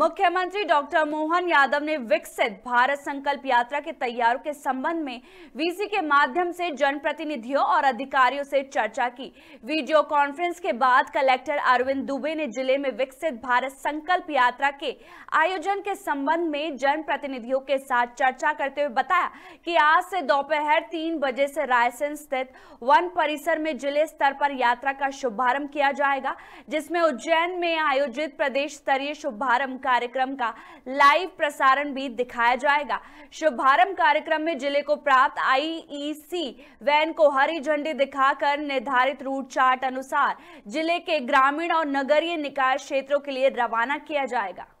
मुख्यमंत्री डॉक्टर मोहन यादव ने विकसित भारत संकल्प यात्रा के तैयारों के संबंध में वीसी के माध्यम से जनप्रतिनिधियों और अधिकारियों से चर्चा की वीडियो कॉन्फ्रेंस के बाद कलेक्टर अरविंद दुबे ने जिले में विकसित भारत संकल्प यात्रा के आयोजन के संबंध में जनप्रतिनिधियों के साथ चर्चा करते हुए बताया की आज से दोपहर तीन बजे से रायसेन स्थित वन परिसर में जिले स्तर पर यात्रा का शुभारंभ किया जाएगा जिसमें उज्जैन में आयोजित प्रदेश स्तरीय शुभारंभ कार्यक्रम का लाइव प्रसारण भी दिखाया जाएगा शुभारंभ कार्यक्रम में जिले को प्राप्त आईईसी वैन को हरी झंडी दिखाकर निर्धारित रूट चार्ट अनुसार जिले के ग्रामीण और नगरीय निकाय क्षेत्रों के लिए रवाना किया जाएगा